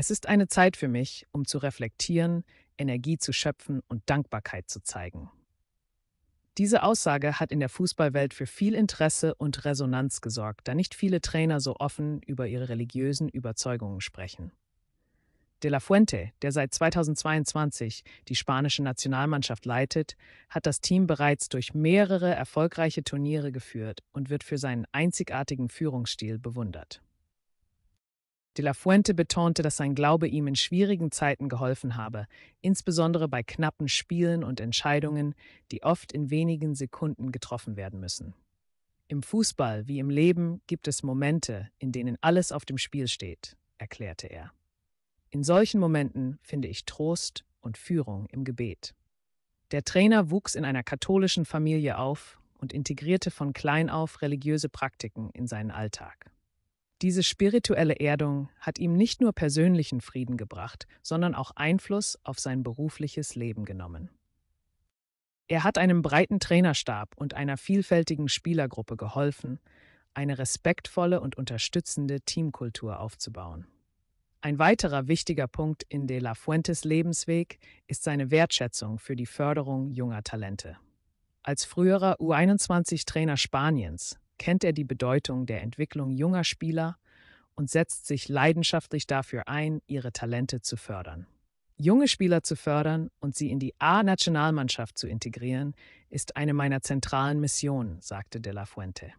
Es ist eine Zeit für mich, um zu reflektieren, Energie zu schöpfen und Dankbarkeit zu zeigen. Diese Aussage hat in der Fußballwelt für viel Interesse und Resonanz gesorgt, da nicht viele Trainer so offen über ihre religiösen Überzeugungen sprechen. De la Fuente, der seit 2022 die spanische Nationalmannschaft leitet, hat das Team bereits durch mehrere erfolgreiche Turniere geführt und wird für seinen einzigartigen Führungsstil bewundert. De la Fuente betonte, dass sein Glaube ihm in schwierigen Zeiten geholfen habe, insbesondere bei knappen Spielen und Entscheidungen, die oft in wenigen Sekunden getroffen werden müssen. Im Fußball wie im Leben gibt es Momente, in denen alles auf dem Spiel steht, erklärte er. In solchen Momenten finde ich Trost und Führung im Gebet. Der Trainer wuchs in einer katholischen Familie auf und integrierte von klein auf religiöse Praktiken in seinen Alltag. Diese spirituelle Erdung hat ihm nicht nur persönlichen Frieden gebracht, sondern auch Einfluss auf sein berufliches Leben genommen. Er hat einem breiten Trainerstab und einer vielfältigen Spielergruppe geholfen, eine respektvolle und unterstützende Teamkultur aufzubauen. Ein weiterer wichtiger Punkt in De La Fuentes Lebensweg ist seine Wertschätzung für die Förderung junger Talente. Als früherer U21-Trainer Spaniens kennt er die Bedeutung der Entwicklung junger Spieler und setzt sich leidenschaftlich dafür ein, ihre Talente zu fördern. Junge Spieler zu fördern und sie in die A-Nationalmannschaft zu integrieren, ist eine meiner zentralen Missionen, sagte De La Fuente.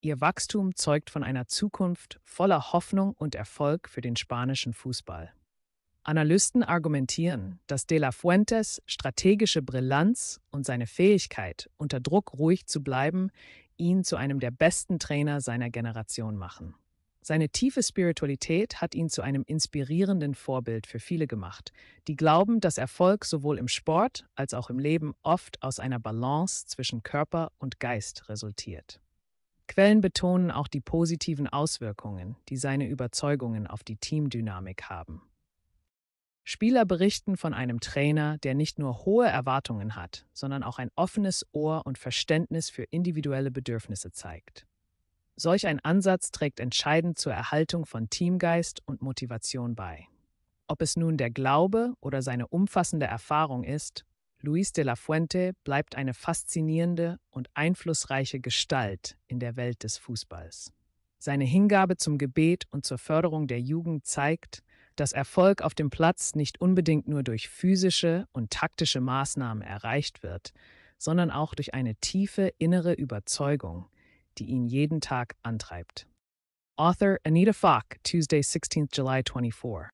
Ihr Wachstum zeugt von einer Zukunft voller Hoffnung und Erfolg für den spanischen Fußball. Analysten argumentieren, dass De La Fuentes strategische Brillanz und seine Fähigkeit, unter Druck ruhig zu bleiben, ihn zu einem der besten Trainer seiner Generation machen. Seine tiefe Spiritualität hat ihn zu einem inspirierenden Vorbild für viele gemacht, die glauben, dass Erfolg sowohl im Sport als auch im Leben oft aus einer Balance zwischen Körper und Geist resultiert. Quellen betonen auch die positiven Auswirkungen, die seine Überzeugungen auf die Teamdynamik haben. Spieler berichten von einem Trainer, der nicht nur hohe Erwartungen hat, sondern auch ein offenes Ohr und Verständnis für individuelle Bedürfnisse zeigt. Solch ein Ansatz trägt entscheidend zur Erhaltung von Teamgeist und Motivation bei. Ob es nun der Glaube oder seine umfassende Erfahrung ist, Luis de la Fuente bleibt eine faszinierende und einflussreiche Gestalt in der Welt des Fußballs. Seine Hingabe zum Gebet und zur Förderung der Jugend zeigt, dass Erfolg auf dem Platz nicht unbedingt nur durch physische und taktische Maßnahmen erreicht wird, sondern auch durch eine tiefe innere Überzeugung, die ihn jeden Tag antreibt. Author Anita Falk, Tuesday, 16 th July 24.